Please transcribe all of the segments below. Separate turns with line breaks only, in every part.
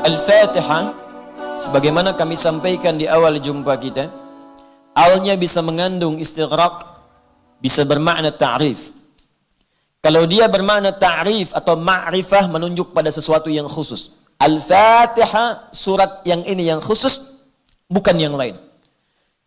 Al-Fatihah sebagaimana kami sampaikan di awal jumpa kita alnya bisa mengandung istighraq bisa bermakna ta'rif kalau dia bermakna ta'rif atau ma'rifah menunjuk pada sesuatu yang khusus Al-Fatihah surat yang ini yang khusus bukan yang lain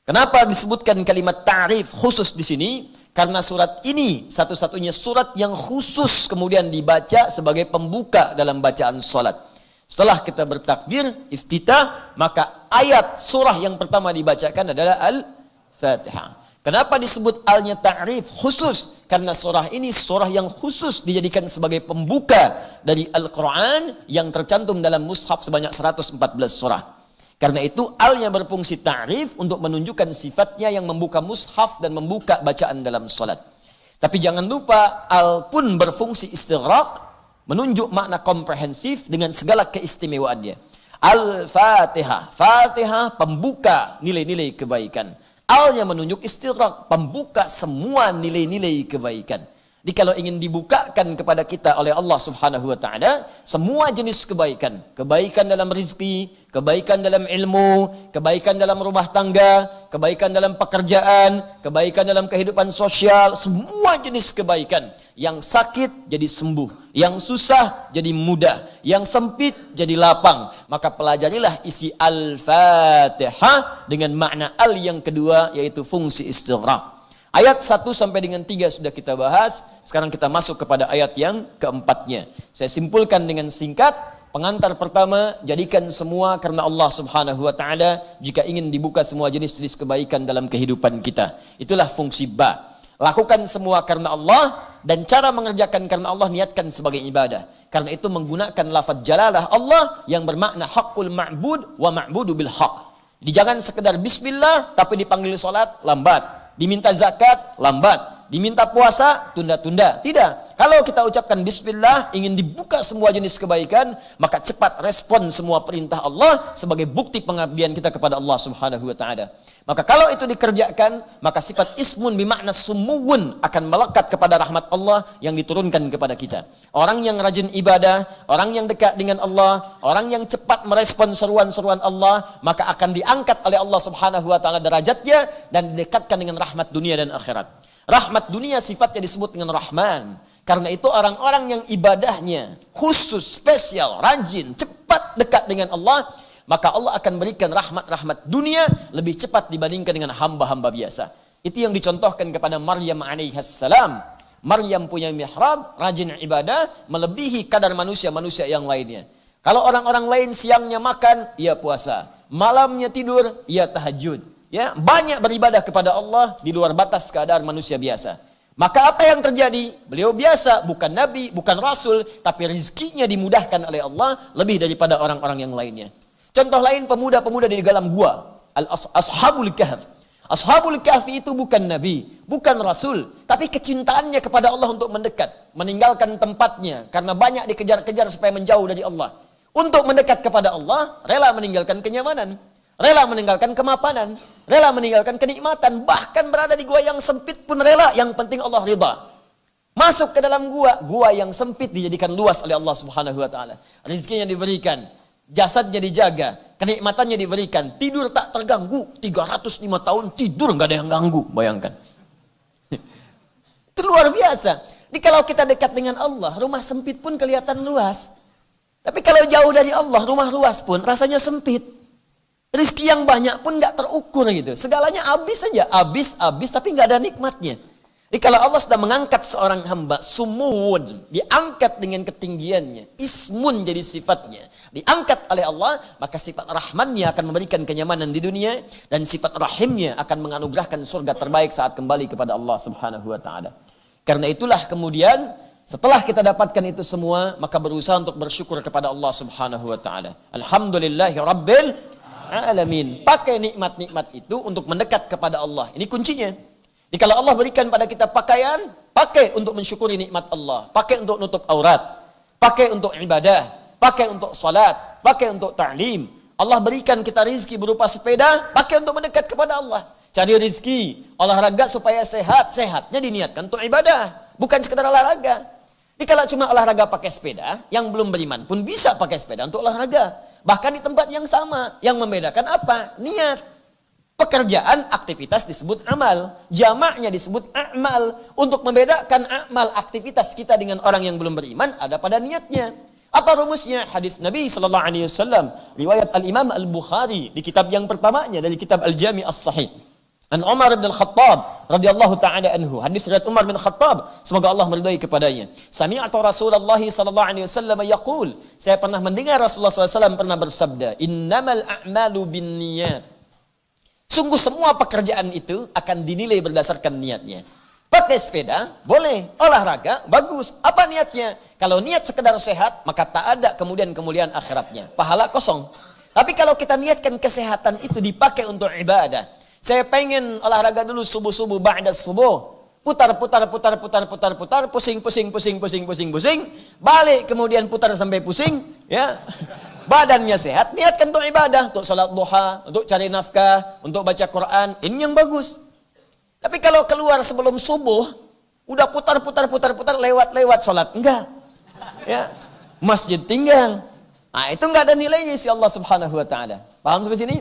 kenapa disebutkan kalimat ta'rif khusus di sini karena surat ini satu-satunya surat yang khusus kemudian dibaca sebagai pembuka dalam bacaan salat setelah kita bertakbir, iftitah, maka ayat surah yang pertama dibacakan adalah Al-Fatihah. Kenapa disebut alnya ta'rif khusus? Karena surah ini surah yang khusus dijadikan sebagai pembuka dari Al-Quran yang tercantum dalam mushaf sebanyak 114 surah. Karena itu alnya berfungsi ta'rif untuk menunjukkan sifatnya yang membuka mushaf dan membuka bacaan dalam salat. Tapi jangan lupa al pun berfungsi istighraq menunjuk makna komprehensif dengan segala keistimewaannya. Al-Fatihah, Fatihah pembuka nilai-nilai kebaikan. Al yang menunjuk istirahat, pembuka semua nilai-nilai kebaikan. Jadi kalau ingin dibukakan kepada kita oleh Allah subhanahu wa ta'ala, semua jenis kebaikan. Kebaikan dalam rizki, kebaikan dalam ilmu, kebaikan dalam rumah tangga, kebaikan dalam pekerjaan, kebaikan dalam kehidupan sosial, semua jenis kebaikan. Yang sakit jadi sembuh, yang susah jadi mudah, yang sempit jadi lapang. Maka pelajarilah isi Al-Fatihah dengan makna al yang kedua yaitu fungsi istirahat Ayat 1 sampai dengan 3 sudah kita bahas. Sekarang kita masuk kepada ayat yang keempatnya. Saya simpulkan dengan singkat Pengantar pertama, jadikan semua karena Allah Subhanahu wa taala jika ingin dibuka semua jenis-jenis kebaikan dalam kehidupan kita. Itulah fungsi ba. Lakukan semua karena Allah dan cara mengerjakan karena Allah niatkan sebagai ibadah. Karena itu menggunakan lafaz jalalah Allah yang bermakna hakul ma'bud wa ma'budu bil haq. Jadi jangan sekedar bismillah tapi dipanggil salat lambat, diminta zakat lambat, Diminta puasa, tunda-tunda. Tidak. Kalau kita ucapkan bismillah, ingin dibuka semua jenis kebaikan, maka cepat respon semua perintah Allah sebagai bukti pengabdian kita kepada Allah Subhanahu wa taala. Maka kalau itu dikerjakan, maka sifat ismun bimakna sumuun akan melekat kepada rahmat Allah yang diturunkan kepada kita. Orang yang rajin ibadah, orang yang dekat dengan Allah, orang yang cepat merespon seruan-seruan Allah, maka akan diangkat oleh Allah Subhanahu wa taala derajatnya dan didekatkan dengan rahmat dunia dan akhirat. Rahmat dunia sifatnya disebut dengan Rahman. Karena itu orang-orang yang ibadahnya khusus, spesial, rajin, cepat dekat dengan Allah, maka Allah akan berikan rahmat-rahmat dunia lebih cepat dibandingkan dengan hamba-hamba biasa. Itu yang dicontohkan kepada Maryam alaihissalam. Maryam punya mihrab, rajin ibadah, melebihi kadar manusia-manusia yang lainnya. Kalau orang-orang lain siangnya makan, ia puasa. Malamnya tidur, ia tahajud ya banyak beribadah kepada Allah di luar batas keadaan manusia biasa. Maka apa yang terjadi? Beliau biasa, bukan nabi, bukan rasul, tapi rezekinya dimudahkan oleh Allah lebih daripada orang-orang yang lainnya. Contoh lain pemuda-pemuda di dalam gua, Al-Ashabul Kahf. Ashabul kahf itu bukan nabi, bukan rasul, tapi kecintaannya kepada Allah untuk mendekat, meninggalkan tempatnya karena banyak dikejar-kejar supaya menjauh dari Allah. Untuk mendekat kepada Allah, rela meninggalkan kenyamanan. Rela meninggalkan kemapanan, rela meninggalkan kenikmatan, bahkan berada di gua yang sempit pun rela, yang penting Allah ridha. Masuk ke dalam gua, gua yang sempit dijadikan luas oleh Allah Subhanahu wa taala. Rezekinya diberikan, jasadnya dijaga, kenikmatannya diberikan, tidur tak terganggu. 305 tahun tidur nggak ada yang ganggu, bayangkan. Itu biasa. Jadi kalau kita dekat dengan Allah, rumah sempit pun kelihatan luas. Tapi kalau jauh dari Allah, rumah luas pun rasanya sempit. Rizki yang banyak pun nggak terukur gitu. Segalanya habis saja, habis, habis, tapi nggak ada nikmatnya. Jadi kalau Allah sudah mengangkat seorang hamba, sumun diangkat dengan ketinggiannya, ismun jadi sifatnya. Diangkat oleh Allah, maka sifat rahmannya akan memberikan kenyamanan di dunia, dan sifat rahimnya akan menganugerahkan surga terbaik saat kembali kepada Allah subhanahu wa ta'ala. Karena itulah kemudian setelah kita dapatkan itu semua, maka berusaha untuk bersyukur kepada Allah subhanahu wa ta'ala. Alhamdulillahi rabbil alamin. Pakai nikmat-nikmat itu untuk mendekat kepada Allah. Ini kuncinya. Jadi kalau Allah berikan pada kita pakaian, pakai untuk mensyukuri nikmat Allah, pakai untuk nutup aurat, pakai untuk ibadah, pakai untuk salat, pakai untuk ta'lim. Allah berikan kita rizki berupa sepeda, pakai untuk mendekat kepada Allah. Cari rizki, olahraga supaya sehat, sehatnya diniatkan untuk ibadah, bukan sekedar olahraga. Jadi kalau cuma olahraga pakai sepeda, yang belum beriman pun bisa pakai sepeda untuk olahraga. Bahkan di tempat yang sama. Yang membedakan apa? Niat. Pekerjaan, aktivitas disebut amal. Jamaknya disebut amal. Untuk membedakan amal aktivitas kita dengan orang yang belum beriman ada pada niatnya. Apa rumusnya? Hadis Nabi sallallahu alaihi wasallam, riwayat Al Imam Al Bukhari di kitab yang pertamanya dari kitab Al Jami As Sahih. An Umar bin Khattab radhiyallahu taala anhu. Hadis riwayat Umar bin Khattab, semoga Allah meridai kepadanya. Sami'tu Rasulullah sallallahu alaihi wasallam yaqul, saya pernah mendengar Rasulullah sallallahu alaihi wasallam pernah bersabda, "Innamal a'malu binniyat." Sungguh semua pekerjaan itu akan dinilai berdasarkan niatnya. Pakai sepeda, boleh. Olahraga, bagus. Apa niatnya? Kalau niat sekedar sehat, maka tak ada kemudian kemuliaan akhiratnya. Pahala kosong. Tapi kalau kita niatkan kesehatan itu dipakai untuk ibadah, saya pengen olahraga dulu subuh-subuh ba'da subuh. Putar, putar, putar, putar, putar, putar, pusing, pusing, pusing, pusing, pusing, pusing. Balik kemudian putar sampai pusing. Ya, badannya sehat, niatkan untuk ibadah, untuk salat duha, untuk cari nafkah, untuk baca Quran. Ini yang bagus. Tapi kalau keluar sebelum subuh, udah putar, putar, putar, putar, lewat, lewat salat. Enggak. Ya, masjid tinggal. Nah, itu enggak ada nilainya si Allah Subhanahu wa taala. Paham sampai sini?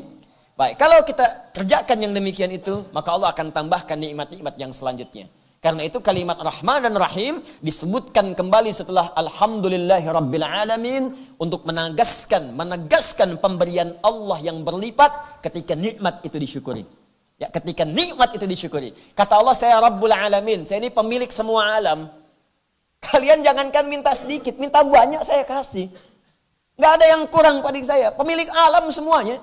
Baik, kalau kita kerjakan yang demikian itu, maka Allah akan tambahkan nikmat-nikmat yang selanjutnya. Karena itu kalimat Rahman dan Rahim disebutkan kembali setelah Alhamdulillahi Rabbil Alamin untuk menegaskan, menegaskan pemberian Allah yang berlipat ketika nikmat itu disyukuri. Ya, ketika nikmat itu disyukuri. Kata Allah, saya Rabbul Alamin, saya ini pemilik semua alam. Kalian jangankan minta sedikit, minta banyak saya kasih. Gak ada yang kurang pada saya, pemilik alam semuanya.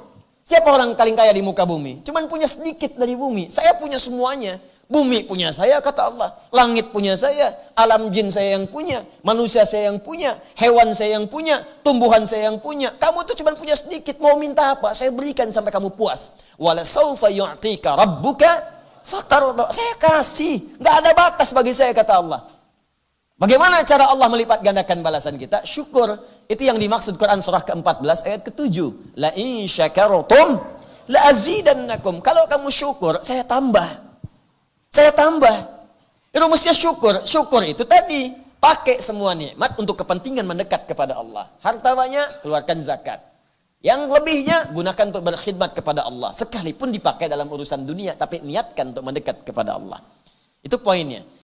Siapa orang paling kaya di muka bumi? Cuman punya sedikit dari bumi. Saya punya semuanya. Bumi punya saya, kata Allah. Langit punya saya. Alam jin saya yang punya. Manusia saya yang punya. Hewan saya yang punya. Tumbuhan saya yang punya. Kamu tuh cuman punya sedikit. Mau minta apa? Saya berikan sampai kamu puas. Wala saufa yu'tika rabbuka fatardo. Saya kasih. Gak ada batas bagi saya, kata Allah. Bagaimana cara Allah melipat gandakan balasan kita? Syukur. Itu yang dimaksud Quran surah ke-14 ayat ke-7. La in syakartum la azidannakum. Kalau kamu syukur, saya tambah. Saya tambah. Rumusnya syukur. Syukur itu tadi pakai semua nikmat untuk kepentingan mendekat kepada Allah. Harta banyak, keluarkan zakat. Yang lebihnya gunakan untuk berkhidmat kepada Allah. Sekalipun dipakai dalam urusan dunia, tapi niatkan untuk mendekat kepada Allah. Itu poinnya.